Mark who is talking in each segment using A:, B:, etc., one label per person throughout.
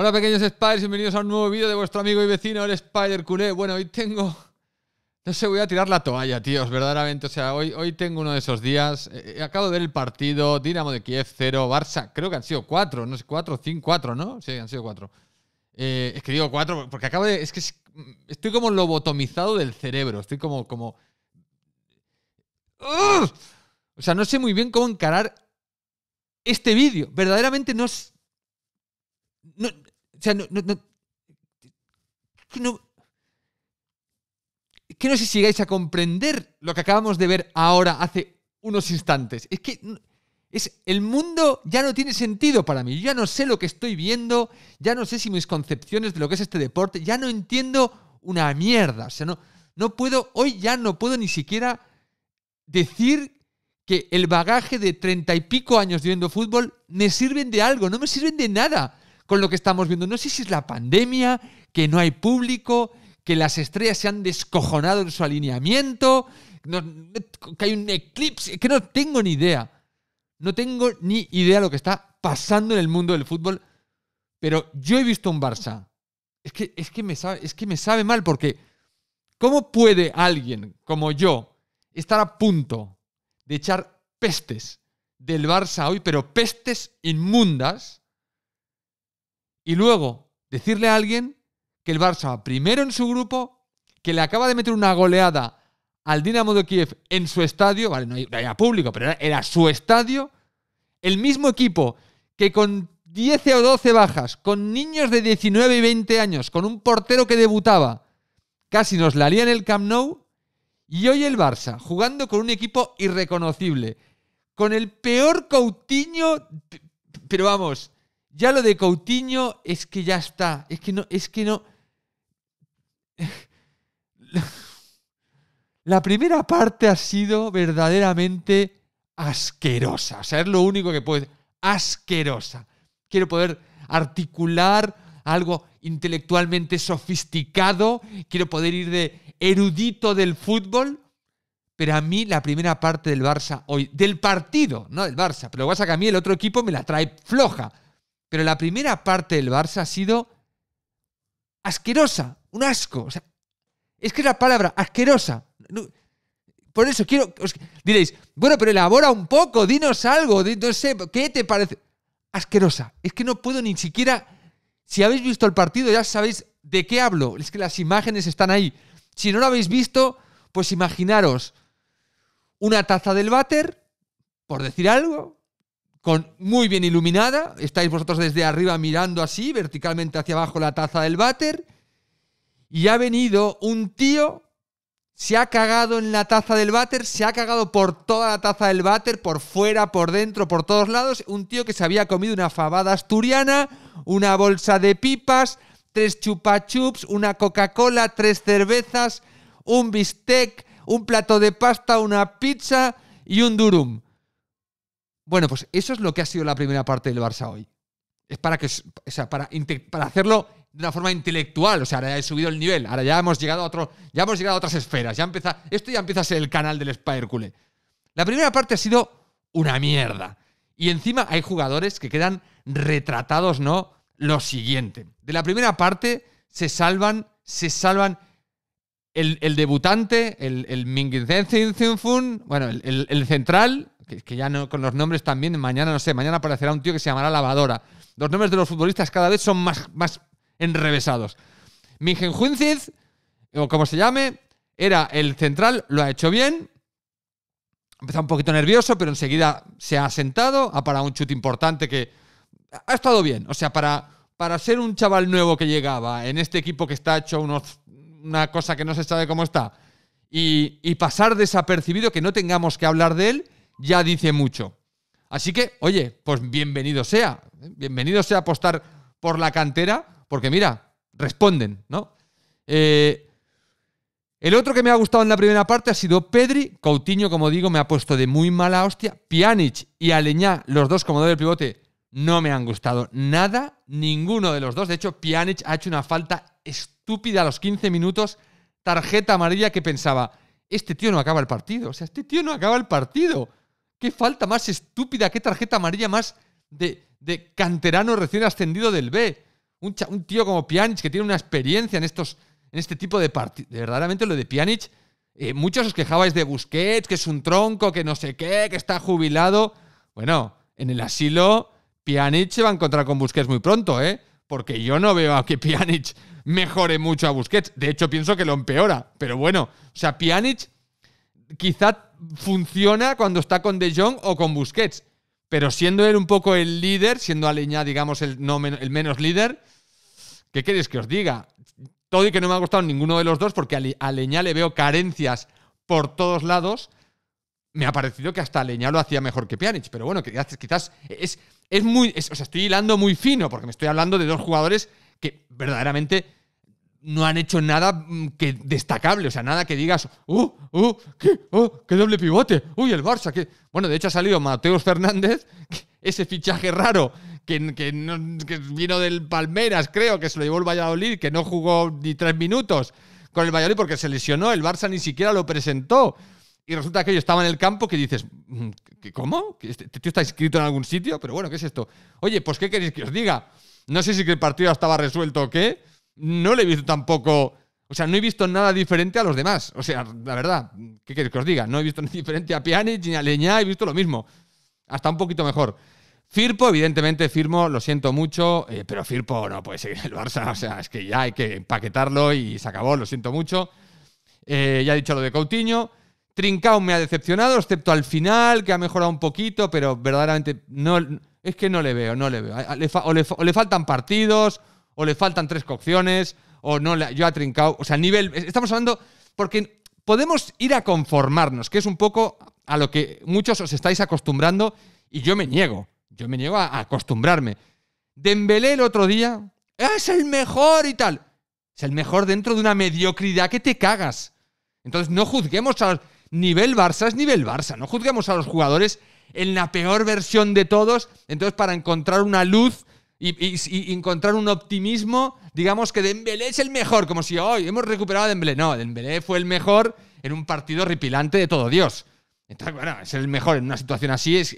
A: Hola pequeños Spiders, bienvenidos a un nuevo vídeo de vuestro amigo y vecino, el Spider Culé. Bueno, hoy tengo... No sé, voy a tirar la toalla, tíos, verdaderamente. O sea, hoy, hoy tengo uno de esos días. Eh, eh, acabo de ver el partido, Dinamo de Kiev 0, Barça, creo que han sido cuatro, no sé, 4, 5, 4, ¿no? Sí, han sido cuatro. Eh, es que digo 4 porque acabo de... Es que estoy como lobotomizado del cerebro, estoy como... como... O sea, no sé muy bien cómo encarar este vídeo. Verdaderamente no es... No, o sea, no, que no sé si llegáis a comprender lo que acabamos de ver ahora hace unos instantes. Es que es, el mundo ya no tiene sentido para mí. Yo ya no sé lo que estoy viendo, ya no sé si mis concepciones de lo que es este deporte, ya no entiendo una mierda. O sea, no, no puedo, hoy ya no puedo ni siquiera decir que el bagaje de treinta y pico años Viviendo fútbol me sirven de algo, no me sirven de nada con lo que estamos viendo. No sé si es la pandemia, que no hay público, que las estrellas se han descojonado en su alineamiento, que hay un eclipse, que no tengo ni idea. No tengo ni idea lo que está pasando en el mundo del fútbol, pero yo he visto un Barça. Es que, es que, me, sabe, es que me sabe mal porque ¿cómo puede alguien como yo estar a punto de echar pestes del Barça hoy, pero pestes inmundas, y luego decirle a alguien que el Barça va primero en su grupo, que le acaba de meter una goleada al Dinamo de Kiev en su estadio, vale, no era público, pero era, su estadio, el mismo equipo que con 10 o 12 bajas, con niños de 19 y 20 años, con un portero que debutaba, casi nos la haría en el Camp Nou, y hoy el Barça, jugando con un equipo irreconocible, con el peor Coutinho, pero vamos, ya lo de Coutinho es que ya está. Es que no, es que no. La primera parte ha sido verdaderamente asquerosa. O sea, es lo único que puedo Asquerosa. Quiero poder articular algo intelectualmente sofisticado. Quiero poder ir de erudito del fútbol. Pero a mí la primera parte del Barça hoy, del partido, no del Barça, pero lo que pasa que a mí el otro equipo me la trae floja pero la primera parte del Barça ha sido asquerosa, un asco. es que la palabra asquerosa. Por eso quiero. Os, diréis, bueno, pero elabora un poco, dinos algo, no sé, ¿qué te parece? Asquerosa. Es que no puedo ni siquiera. Si habéis visto el partido, ya sabéis de qué hablo. Es que las imágenes están ahí. Si no lo habéis visto, pues imaginaros una taza del váter, por decir algo, con muy bien iluminada. Estáis vosotros desde arriba mirando así, verticalmente hacia abajo la taza del váter. Y ha venido un tío, se ha cagado en la taza del váter, se ha cagado por toda la taza del váter, por fuera, por dentro, por todos lados. Un tío que se había comido una fabada asturiana, una bolsa de pipas, tres chupachups, una Coca-Cola, tres cervezas, un bistec, un plato de pasta, una pizza y un durum. Bueno, pues eso es lo que ha sido la primera parte del Barça hoy. Es para que, o sea, para, hacerlo de una forma intelectual. O sea, ahora he subido el nivel. Ahora ya hemos llegado a ya hemos llegado a otras esferas. Ya empieza, esto ya empieza a ser el canal del Cule. La primera parte ha sido una mierda. Y encima hay jugadores que quedan retratados, ¿no? Lo siguiente. De la primera parte se salvan, se salvan el, debutante, el, el bueno, el, el central, que, ya no, con los nombres también, mañana, no sé, mañana aparecerá un tío que se llamará Lavadora. Los nombres de los futbolistas cada vez son más, más enrevesados. Juinciz, o como se llame, era el central, lo ha hecho bien. Empezó un poquito nervioso, pero enseguida se ha sentado, ha parado un chute importante que ha estado bien. O sea, para, para ser un chaval nuevo que llegaba en este equipo que está hecho una cosa que no se sabe cómo está, y, y pasar desapercibido, que no tengamos que hablar de él, ya dice mucho. Así que, oye, pues bienvenido sea. Bienvenido sea apostar por la cantera, porque mira, responden, ¿no? Eh, el otro que me ha gustado en la primera parte ha sido Pedri. Coutinho, como digo, me ha puesto de muy mala hostia. Pjanic y Aleñá, los dos como doble pivote, no me han gustado nada. Ninguno de los dos. De hecho, Pjanic ha hecho una falta estúpida a los 15 minutos. Tarjeta amarilla que pensaba, este tío no acaba el partido. O sea, este tío no acaba el partido. ¿Qué falta más estúpida? ¿Qué tarjeta amarilla más de, canterano recién ascendido del B? Un, tío como Pjanic que tiene una experiencia en, estos, en este tipo de partidos. Verdaderamente lo de Pjanic, eh, muchos os quejabais de Busquets, que es un tronco, que no sé qué, que está jubilado. Bueno, en el asilo Pjanic se va a encontrar con Busquets muy pronto, ¿eh? Porque yo no veo a que Pjanic mejore mucho a Busquets. De hecho, pienso que lo empeora. Pero bueno, o sea, Pjanic quizá funciona cuando está con De Jong o con Busquets. Pero siendo él un poco el líder, siendo Aleñá, digamos, el, el menos líder, ¿qué queréis que os diga? Todo y que no me ha gustado ninguno de los dos, porque a, Leña le veo carencias por todos lados. Me ha parecido que hasta Leña lo hacía mejor que Pjanic, pero bueno, quizás es, es muy. o sea, estoy hilando muy fino, porque me estoy hablando de dos jugadores que verdaderamente no han hecho nada mm, que destacable, o sea, nada que digas, ¡uh, uh, qué, uh, doble pivote! ¡Uy, el Barça! Bueno, de hecho ha salido Mateus Fernández, ese fichaje raro que, vino del Palmeras, creo, que se lo llevó el Valladolid, que no jugó ni tres minutos con el Valladolid porque se lesionó, el Barça ni siquiera lo presentó. Y resulta que yo estaba en el campo que dices, mm, ¿cómo? Este, ¿Este tío está inscrito en algún sitio? Pero bueno, ¿qué es esto? Oye, pues ¿qué queréis que os diga? No sé si el partido estaba resuelto o qué, no le he visto tampoco. O sea, no he visto nada diferente a los demás. O sea, la verdad, ¿qué queréis que os diga? No he visto nada diferente a Pjanic ni a Leñá, he visto lo mismo. Hasta un poquito mejor. Firpo, evidentemente, firmo, lo siento mucho, eh, pero Firpo no puede seguir el Barça. O sea, es que ya hay que empaquetarlo y se acabó, lo siento mucho. Eh, ya he dicho lo de Coutinho. Trincao me ha decepcionado, excepto al final, que ha mejorado un poquito, pero verdaderamente no, es que no le veo, no le veo. O le faltan partidos, o le faltan tres cocciones, o no, yo ha trincado. O sea, nivel. Estamos hablando. Porque podemos ir a conformarnos, que es un poco a lo que muchos os estáis acostumbrando, y yo me niego. Yo me niego a, acostumbrarme. Dembélé el otro día. Ah, ¡Es el mejor! y tal. Es el mejor dentro de una mediocridad que te cagas. Entonces, no juzguemos a Nivel Barça es nivel Barça. No juzguemos a los jugadores en la peor versión de todos. Entonces, para encontrar una luz y, encontrar un optimismo, digamos que Dembélé es el mejor, como si hoy hemos recuperado a Dembélé. No, Dembélé fue el mejor en un partido ripilante de todo Dios. Entonces, bueno, es el mejor en una situación así, es,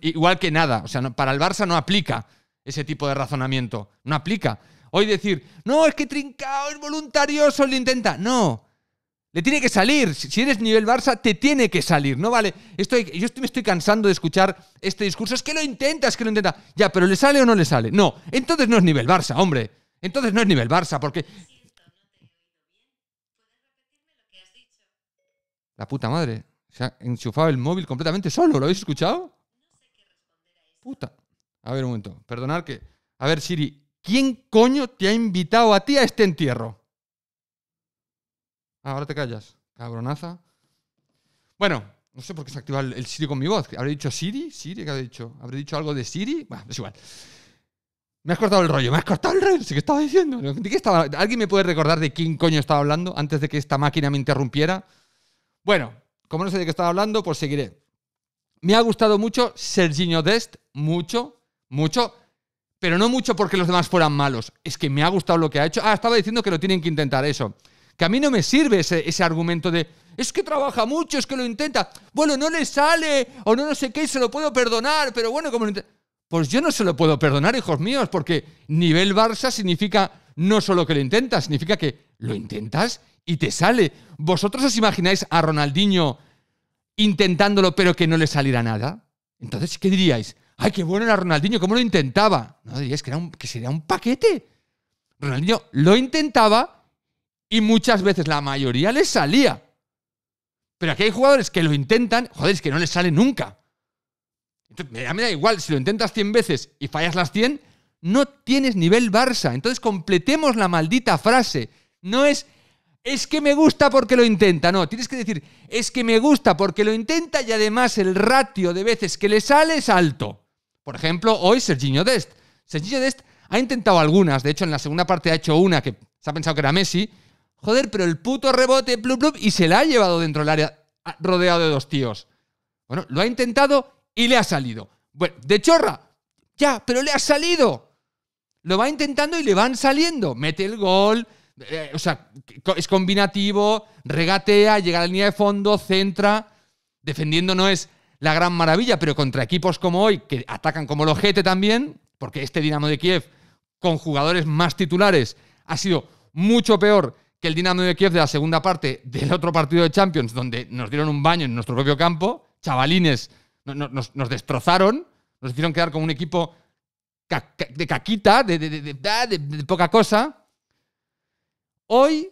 A: igual que nada. O sea, para el Barça no aplica ese tipo de razonamiento, no aplica. Hoy decir, no, es que Trincao es voluntarioso, lo intenta. No, le tiene que salir. Si eres nivel Barça, te tiene que salir, ¿no? Vale, estoy, yo estoy, me estoy cansando de escuchar este discurso. Es que lo intentas, es que lo intenta. Ya, pero ¿le sale o no le sale? No, entonces no es nivel Barça, hombre. Entonces no es nivel Barça, porque... La puta madre. Se ha enchufado el móvil completamente solo. ¿Lo habéis escuchado? Puta. A ver un momento. Perdonad que... A ver, Siri, ¿quién coño te ha invitado a ti a este entierro? Ahora te callas, cabronaza. Bueno, no sé por qué se activa el, el Siri con mi voz. ¿Habré dicho Siri? ¿Siri? ¿Qué habré dicho? ¿Habré dicho algo de Siri? Bueno, es igual. Me has cortado el rollo, me has cortado el rollo. ¿Qué estaba diciendo? ¿De qué estaba? diciendo alguien me puede recordar de quién coño estaba hablando antes de que esta máquina me interrumpiera? Bueno, como no sé de qué estaba hablando, pues seguiré. Me ha gustado mucho Serginho Dest, mucho, mucho, pero no mucho porque los demás fueran malos. Es que me ha gustado lo que ha hecho. Ah, estaba diciendo que lo tienen que intentar, eso. Que a mí no me sirve ese, argumento de, es que trabaja mucho, es que lo intenta. Bueno, no le sale o no, no sé qué, se lo puedo perdonar, pero bueno, como lo Pues yo no se lo puedo perdonar, hijos míos, porque nivel Barça significa no solo que lo intentas, significa que lo intentas y te sale. ¿Vosotros os imagináis a Ronaldinho intentándolo pero que no le saliera nada? Entonces, ¿qué diríais? ¡Ay, qué bueno era Ronaldinho! ¿Cómo lo intentaba? No diríais que, era un, que sería un paquete. Ronaldinho lo intentaba y muchas veces, la mayoría les salía. Pero aquí hay jugadores que lo intentan, joder, es que no les sale nunca. Entonces, da igual, si lo intentas 100 veces y fallas las 100, no tienes nivel Barça. Entonces completemos la maldita frase. No es, es que me gusta porque lo intenta. No, tienes que decir, es que me gusta porque lo intenta y además el ratio de veces que le sale es alto. Por ejemplo, hoy Serginho Dest. Serginho Dest ha intentado algunas, de hecho en la segunda parte ha hecho una que se ha pensado que era Messi Joder, pero el puto rebote, plup, plup, y se la ha llevado dentro del área ah, rodeado de dos tíos. Bueno, lo ha intentado y le ha salido. Bueno, de chorra, ya, pero le ha salido. Lo va intentando y le van saliendo. Mete el gol, eh, o sea, es combinativo, regatea, llega a la línea de fondo, centra. Defendiendo no es la gran maravilla, pero contra equipos como hoy, que atacan como el también, porque este Dinamo de Kiev, con jugadores más titulares, ha sido mucho peor que el Dinamo de Kiev de la segunda parte del otro partido de Champions, donde nos dieron un baño en nuestro propio campo, chavalines nos, destrozaron, nos hicieron quedar con un equipo de caquita, de, de, de, de poca cosa. Hoy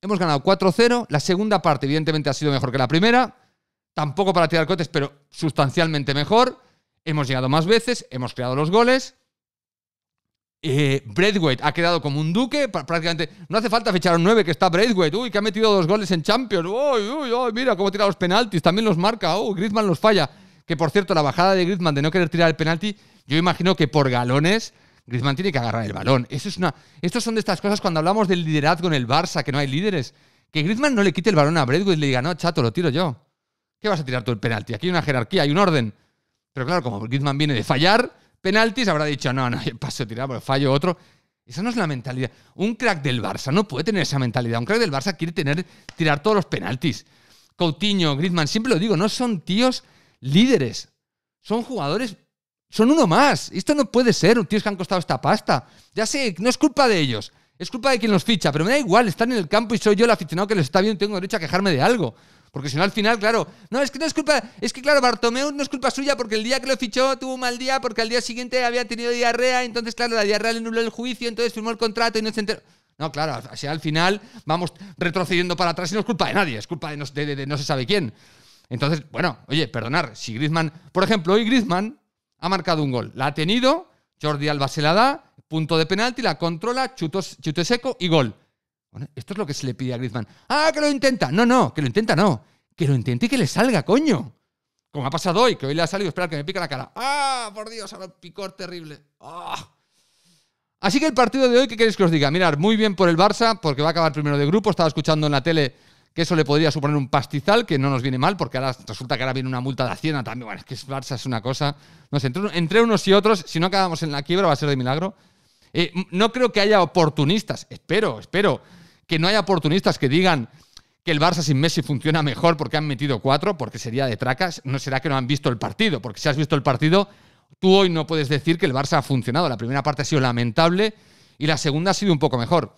A: hemos ganado 4-0, la segunda parte evidentemente ha sido mejor que la primera, tampoco para tirar cotes, pero sustancialmente mejor. Hemos llegado más veces, hemos creado los goles. Eh, ha quedado como un duque, prácticamente no hace falta fichar un 9 que está Braithwaite, uy, que ha metido dos goles en Champions, uy, uy, uy, mira cómo tira los penaltis, también los marca, uy, oh, Griezmann los falla. Que por cierto, la bajada de Griezmann de no querer tirar el penalti, yo imagino que por galones Griezmann tiene que agarrar el balón. Eso es una, son de estas cosas cuando hablamos del liderazgo en el Barça, que no hay líderes. Que Griezmann no le quite el balón a Braithwaite y le diga, no, chato, lo tiro yo. ¿Qué vas a tirar tú el penalti? Aquí hay una jerarquía, hay un orden. Pero claro, como Griezmann viene de fallar, penaltis, habrá dicho, no, no, paso tirar pero fallo otro. Esa no es la mentalidad. Un crack del Barça no puede tener esa mentalidad. Un crack del Barça quiere tener, tirar todos los penaltis. Coutinho, Griezmann, siempre lo digo, no son tíos líderes. Son jugadores, son uno más. Esto no puede ser, tíos que han costado esta pasta. Ya sé, no es culpa de ellos. Es culpa de quien los ficha, pero me da igual, están en el campo y soy yo el aficionado que les está viendo y tengo derecho a quejarme de algo. Porque si no, al final, claro, no, es que no es culpa, es que claro, Bartomeu no es culpa suya porque el día que lo fichó tuvo un mal día porque al día siguiente había tenido diarrea, entonces, claro, la diarrea le anuló el juicio, entonces firmó el contrato y no se enteró. No, claro, así al final vamos retrocediendo para atrás y no es culpa de nadie, es culpa de no, se sabe quién. Entonces, bueno, oye, perdonar, si Griezmann, por ejemplo, hoy Griezmann ha marcado un gol, la ha tenido, Jordi Alba se la da, punto de penalti, la controla, chute seco y gol. Esto es lo que se le pide a Griezmann. ¡Ah, que lo intenta! No, no, que lo intenta no. Que lo intente y que le salga, coño. Como ha pasado hoy, que hoy le ha salido, esperar que me pica la cara. ¡Ah, por Dios! Ahora picor terrible. ¡Ah! Así que el partido de hoy, ¿qué queréis que os diga? Mirad, muy bien por el Barça, porque va a acabar primero de grupo. Estaba escuchando en la tele que eso le podría suponer un pastizal, que no nos viene mal, porque ahora resulta que ahora viene una multa de Hacienda también. Bueno, es que el Barça es una cosa. No sé, entre, unos y otros, si no acabamos en la quiebra, va a ser de milagro. Eh, no creo que haya oportunistas, espero, espero que no haya oportunistas que digan que el Barça sin Messi funciona mejor porque han metido cuatro, porque sería de tracas, no será que no han visto el partido, porque si has visto el partido, tú hoy no puedes decir que el Barça ha funcionado. La primera parte ha sido lamentable y la segunda ha sido un poco mejor.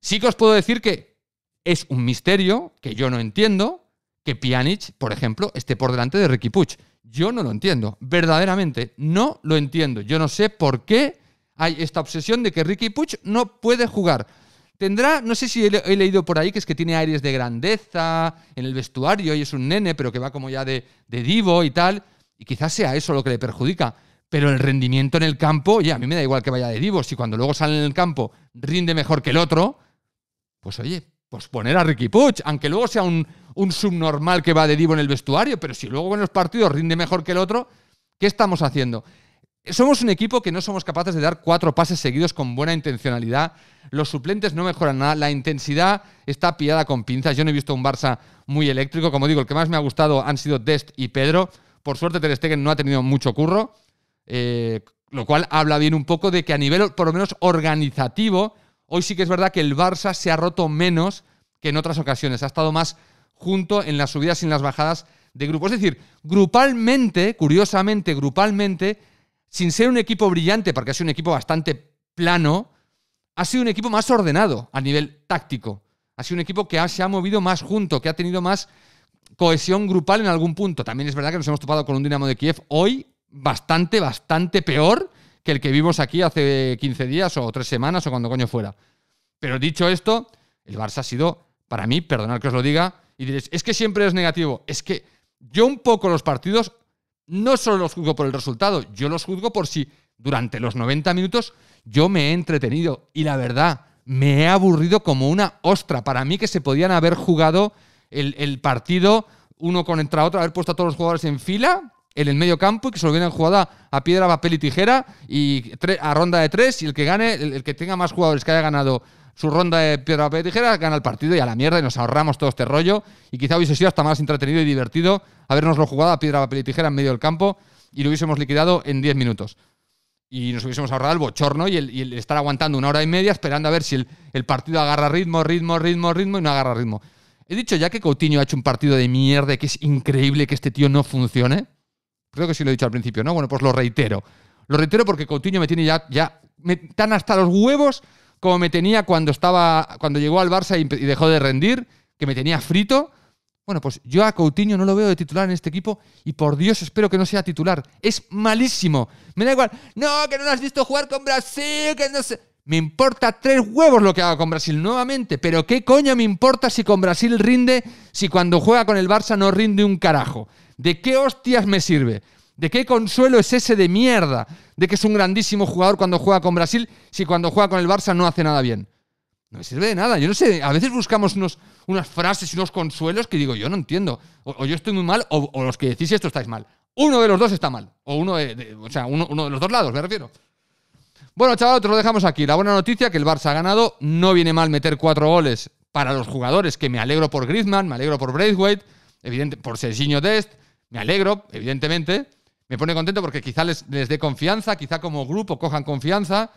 A: Sí que os puedo decir que es un misterio que yo no entiendo que Pjanic, por ejemplo, esté por delante de Ricky Puch. Yo no lo entiendo, verdaderamente, no lo entiendo. Yo no sé por qué hay esta obsesión de que Ricky Puch no puede jugar. Tendrá, no sé si he, leído por ahí, que es que tiene aires de grandeza en el vestuario y es un nene, pero que va como ya de, divo y tal. Y quizás sea eso lo que le perjudica. Pero el rendimiento en el campo, ya, a mí me da igual que vaya de divo. Si cuando luego sale en el campo rinde mejor que el otro, pues oye, pues poner a Ricky Puch, aunque luego sea un, un subnormal que va de divo en el vestuario, pero si luego en los partidos rinde mejor que el otro, ¿qué estamos haciendo? Somos un equipo que no somos capaces de dar cuatro pases seguidos con buena intencionalidad. Los suplentes no mejoran nada. La intensidad está pillada con pinzas. Yo no he visto un Barça muy eléctrico. Como digo, el que más me ha gustado han sido Dest y Pedro. Por suerte, Ter Stegen no ha tenido mucho curro. Eh, lo cual habla bien un poco de que a nivel, por lo menos, organizativo, hoy sí que es verdad que el Barça se ha roto menos que en otras ocasiones. Ha estado más junto en las subidas y en las bajadas de grupo. Es decir, grupalmente, curiosamente, grupalmente sin ser un equipo brillante, porque ha sido un equipo bastante plano, ha sido un equipo más ordenado a nivel táctico. Ha sido un equipo que se ha movido más junto, que ha tenido más cohesión grupal en algún punto. También es verdad que nos hemos topado con un Dinamo de Kiev hoy bastante, bastante peor que el que vimos aquí hace 15 días o 3 semanas o cuando coño fuera. Pero dicho esto, el Barça ha sido, para mí, perdonad que os lo diga, y diréis, es que siempre es negativo. Es que yo un poco los partidos no solo los juzgo por el resultado, yo los juzgo por si durante los 90 minutos yo me he entretenido y la verdad me he aburrido como una ostra. Para mí que se podían haber jugado el, partido uno contra otro, haber puesto a todos los jugadores en fila en el medio campo y que se lo hubieran jugado a piedra, papel y tijera y a ronda de tres y el que gane, el que tenga más jugadores que haya ganado su ronda de piedra, papel, tijera, gana el partido y a la mierda y nos ahorramos todo este rollo. Y quizá hubiese sido hasta más entretenido y divertido habernoslo jugado a piedra, papel y tijera en medio del campo y lo hubiésemos liquidado en 10 minutos. Y nos hubiésemos ahorrado el bochorno y el, estar aguantando una hora y media esperando a ver si el, partido agarra ritmo, ritmo, ritmo, ritmo y no agarra ritmo. He dicho ya que Coutinho ha hecho un partido de mierda, que es increíble que este tío no funcione. Creo que sí lo he dicho al principio, ¿no? Bueno, pues lo reitero. Lo reitero porque Coutinho me tiene ya, ya me, tan hasta los huevos como me tenía cuando estaba cuando llegó al Barça y dejó de rendir, que me tenía frito. Bueno, pues yo a Coutinho no lo veo de titular en este equipo y por Dios espero que no sea titular. Es malísimo. Me da igual. No, que no lo has visto jugar con Brasil, que no sé. Me importa tres huevos lo que haga con Brasil nuevamente, pero ¿qué coño me importa si con Brasil rinde, si cuando juega con el Barça no rinde un carajo? ¿De qué hostias me sirve? ¿De qué consuelo es ese de mierda? De que es un grandísimo jugador cuando juega con Brasil, si cuando juega con el Barça no hace nada bien. No me sirve de nada. Yo no sé, a veces buscamos unas frases y unos consuelos que digo, yo no entiendo. O, yo estoy muy mal, o, los que decís esto estáis mal. Uno de los dos está mal. O uno de, o sea, uno, de los dos lados, me refiero. Bueno, chaval, te lo dejamos aquí. La buena noticia que el Barça ha ganado. No viene mal meter cuatro goles para los jugadores, que me alegro por Griezmann, me alegro por Braithwaite, evidente, por Serginho Dest, me alegro, evidentemente me pone contento porque quizá les, dé confianza, quizá como grupo cojan confianza.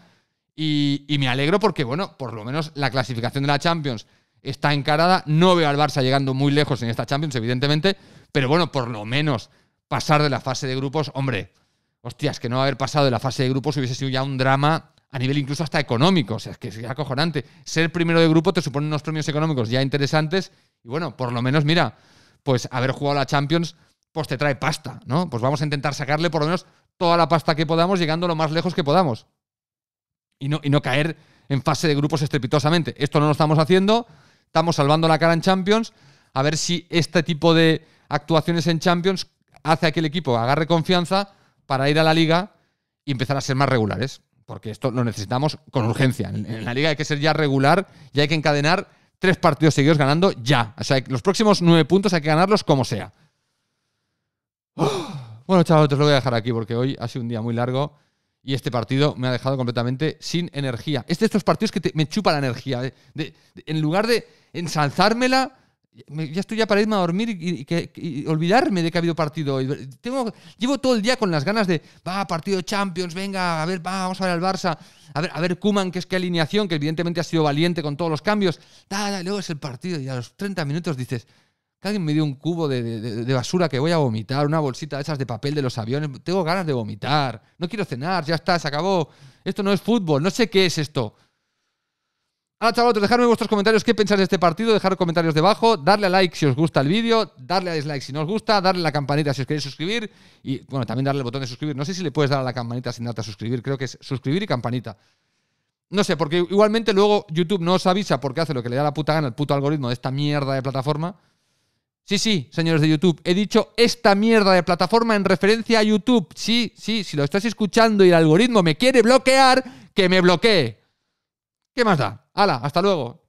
A: Y, me alegro porque, bueno, por lo menos la clasificación de la Champions está encarada. No veo al Barça llegando muy lejos en esta Champions, evidentemente. Pero bueno, por lo menos pasar de la fase de grupos, hombre, hostias, que no haber pasado de la fase de grupos hubiese sido ya un drama a nivel incluso hasta económico. O sea, es que es acojonante. Ser primero de grupo te supone unos premios económicos ya interesantes. Y bueno, por lo menos, mira, pues haber jugado la Champions pues te trae pasta, ¿no? Pues vamos a intentar sacarle por lo menos toda la pasta que podamos, llegando lo más lejos que podamos. Y no, y no caer en fase de grupos estrepitosamente. Esto no lo estamos haciendo, estamos salvando la cara en Champions, a ver si este tipo de actuaciones en Champions hace que el equipo agarre confianza para ir a la liga y empezar a ser más regulares. Porque esto lo necesitamos con urgencia. En la liga hay que ser ya regular y hay que encadenar tres partidos seguidos ganando ya. O sea, los próximos nueve puntos hay que ganarlos como sea. Bueno, chavales, te lo voy a dejar aquí porque hoy ha sido un día muy largo y este partido me ha dejado completamente sin energía. Este de estos partidos que me chupa la energía. Eh. en lugar de ensalzármela, ya estoy ya para irme a dormir y, olvidarme de que ha habido partido hoy. Tengo, llevo todo el día con las ganas de, va, partido Champions, venga, a ver, vamos a ver al Barça, a ver, a ver Kuman, que es que alineación, que evidentemente ha sido valiente con todos los cambios. Da, da, luego es el partido y a los 30 minutos dices, que alguien me dio un cubo de, basura que voy a vomitar, una bolsita de esas de papel de los aviones. Tengo ganas de vomitar. No quiero cenar, ya está, se acabó. Esto no es fútbol, no sé qué es esto. Ahora, chavales, dejadme vuestros comentarios qué pensáis de este partido, dejar comentarios debajo, darle a like si os gusta el vídeo, darle a dislike si no os gusta, darle a la campanita si os queréis suscribir y, bueno, también darle el botón de suscribir. No sé si le puedes dar a la campanita sin darte a suscribir, creo que es suscribir y campanita. No sé, porque igualmente luego YouTube no os avisa porque hace lo que le da la puta gana Al puto algoritmo de esta mierda de plataforma. Sí, sí, señores de YouTube, he dicho esta mierda de plataforma en referencia a YouTube. Sí, sí, si lo estás escuchando y el algoritmo me quiere bloquear, que me bloquee. ¿Qué más da? Hala, hasta luego.